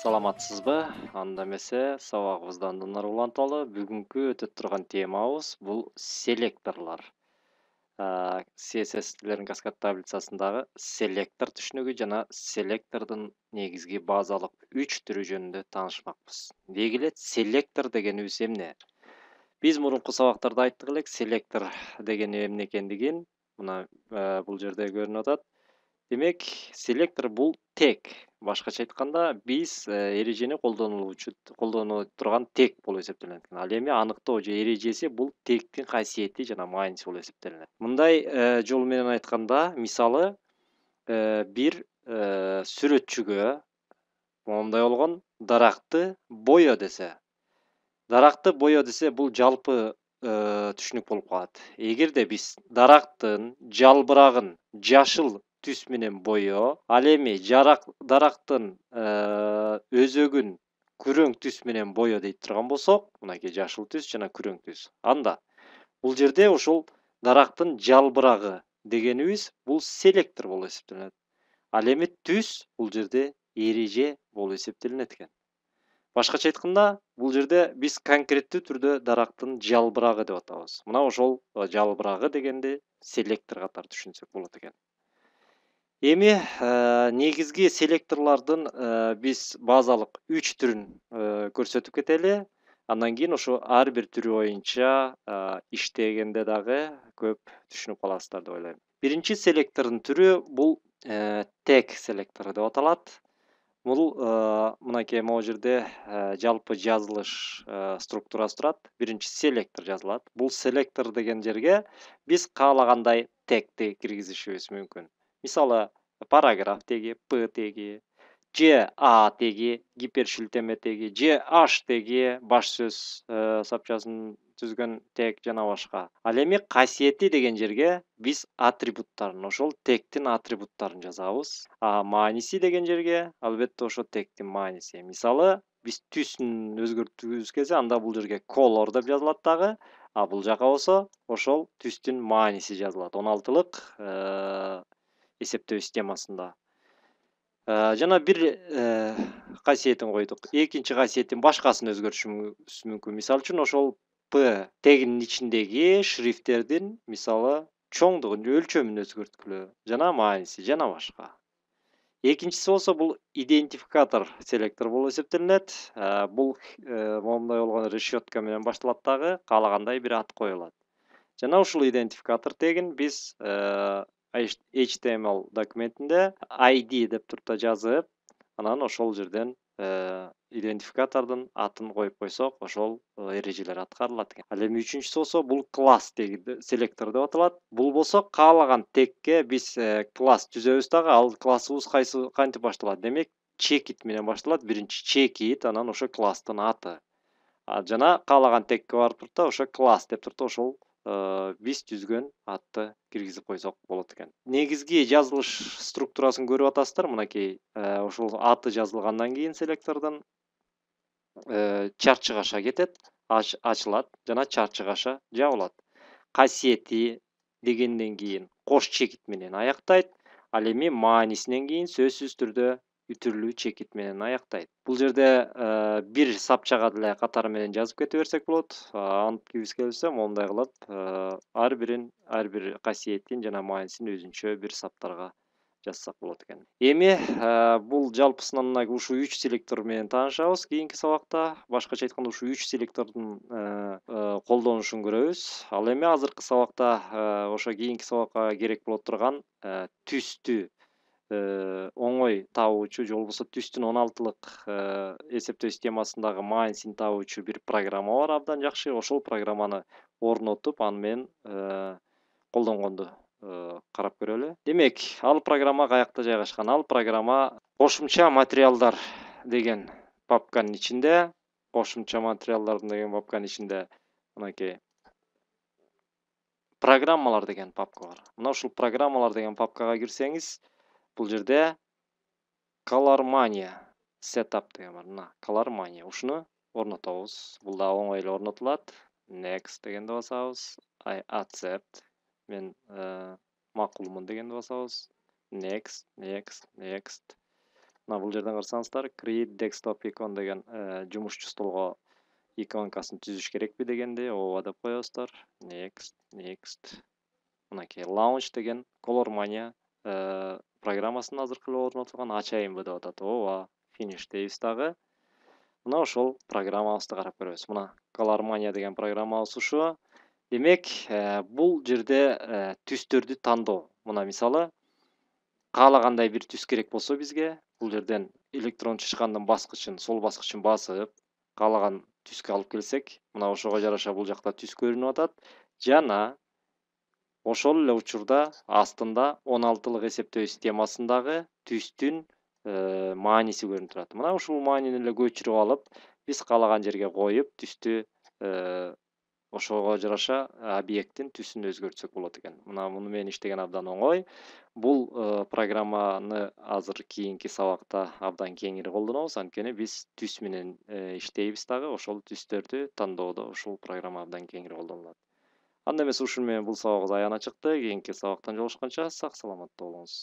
саламатсыз ба анда эмесе сабагыбызды андан ары уланталы бүгүнкү өтөт турган темабыз бул селекторлор css э, каскад таблицасындагы селектор түшүнүгү жана селектордун негизги базалык үч түрү жөнүндө таанышмакпыз деги эле селектор дегенибиз эмне биз мурунку сабактарда айттык элек селектор деген эмне экендигин мына э, бул жерде көрүнүп атат демек селектор бул тек башкача айтканда биз э, эрежени колдонуучу колдоно турган тек болуп эсептелинет экен ал эми аныктоо же эрежеси бул тектин касиети жана мааниси болуп эсептелинет мындай э, жол менен айтканда мисалы э, бир сүрөтчүгө моундай болгон даракты боё десе даракты боё десе бул жалпы түшүнүк болуп калат эгерде биз дарактын жалбырагын жашыл түс менен боё ал эми жарак дарактын э, өзөгүн күрөң түс менен боё дейт турган болсок мынакей жашыл түс жана күрөң түс анда бул жерде ушул дарактын жалбырагы дегенибиз бул селектор болуп эсептелинет ал эми түс бул жерде эреже болуп эсептелинет экен башкача айтканда бул жерде биз конкреттүү түрдө дарактын жалбырагы деп атабыз мына ошол э, жалбырагы дегенди селектор катары түшүнсөк болот экен эми негизги селекторлордун э, биз базалык үч түрүн э, көрсетіп кетели андан кийин ошо ар бир түрү боюнча иштегенде э, дагы көп түшүнүп каласыздар деп ойлойм биринчи селектордун түрү бул тек селектору деп аталат бул мынакей могу жерде жалпы жазылыш структурасы турат биринчи селектор жазылат бул селектор деген жерге биз каалагандай текти киргизишибиз мүмкүн мысалы параграф теги п теги же а теги гипершілтеме теги же аш теги баш сөз ә, э, сапчасын түзгөн тек жана башка ал эми касиети деген жерге биз атрибуттарын ошол тектин атрибуттарын жазабыз а мааниси деген жерге албетте ошо тектин мааниси мисалы биз түсүн өзгөртүүбүз келсе анда бул жерге колор деп жазылат дагы а бул жака болсо ошол түстүн мааниси жазылат он алтылык э, есептеу системасында ә, жана бир ә, э, касиетин койдук экинчи касиеттин башкасын өзгөртүшүбүз мүмкүн мисалы үчүн ошол п тегинин ичиндеги шрифттердин мисалы чоңдугун өлчөмүн өзгөрткүлө жана мааниси жана башка экинчиси болсо бул идентификатор селектор болуп эсептелинет э, бул моундай болгон решетка менен башталат дагы каалагандай бир ат коюлат жана ушул идентификатор тегин биз html документинде id деп туруп да жазып анан ошол жерден э, идентификатордун атын коюп койсок ошол э, эрежелер аткарылат экен ал эми үчүнчүсү болсо бул класс теги селектор деп аталат бул болсо каалаган текке биз э, класс түзөбүз дагы ал классыбыз кайсы кантип башталат демек чекит менен башталат биринчи чекит анан ошо класстын аты жана каалаган текке барып туруп да ошо класс деп туруп да ошол бес э, жүзген атты киргизип қойсақ болады экен негизги жазылыш структурасын көріп атасыздар мынакей э, ошол аты жазылғандан кейін селектордон э, чарчығаша кетет, ачылат жана чарчығаша жабылат касиети дегенден кейін қош чекит менен аяқтайды ал эми маанисинен кийин сөзсүз түрдө үтүрлүү чекит менен аяктайт бул жерде бир e, сапчага деле катары менен жазып кете берсек болот анткибиз келсе моундай кылып э, ар бирин ар бир касиетин жана маанисин өзүнчө бир саптарга жазсак болот экен эми э, бул жалпысынан мына ушул үч селектор менен таанышабыз кийинки сабакта башкача айтканда ушул үч селектордун э, колдонушун көрөбүз ал эми азыркы сабакта ошо кийинки сабакка керек боло турган түстү Э, оңой табуучу же болбосо түстүн он алтылык э, эсептөө системасындагы маанисин табуучу бир программа бар абдан жакшы ошол программаны орнотуп аны менен э, колдонгонду карап көрөлү демек ал программа каякта жайгашкан ал программа кошумча материалдар деген папканын ичинде кошумча материалдар деген папканын ичинде мынакей программалар деген папка бар мына ушул программалар деген папкага кирсеңиз бұл жерде колармания setup деген бар мына колармания ушуну орнотобуз бұл да оңой эле орнотулат next дегенди басабыз i accept мен э, макулмун дегенди басабыз next next next мына бұл жерден карасаңыздар create desktop icon деген э, жумушчу столго иконкасын керек пе дегенде ооба деп қоясыздар next next мынакей launch деген Mania. Э, программасын азыркы орнотулган ачайынбы деп атат ооба финиш дагы мына ошол программабызды карап көрөбүз мына галармания деген программабыз ушу демек э, бул жерде э, түстөрдү тандоо мына мисалы каалагандай бир түс керек болсо бизге бул жерден электрон чычкандын баскычын сол баскычын басып каалаган түскө алып келсек мына ошого жараша бул жакта түс көрүнүп атат жана ошол эле учурда астында он алтылык эсептөө системасындагы түстүн э, мааниси көрүнүп турат мына ушул маанини эле көчүрүп алып биз каалаган жерге коюп түстү э, ошого жараша объекттин түсүн өзгөртсөк болот экен мына муну менен иштеген абдан оңой бул э, программаны азыр кийинки сабакта абдан кеңири колдонобуз анткени биз түс менен иштейбиз дагы ошол түстөрдү тандоодо ушул программа абдан кеңири колдонулат анда эмесе ушуну менен бул сабагыбыз аягына чыкты кийинки сабактан жолугушканча сак саламатта болуңуз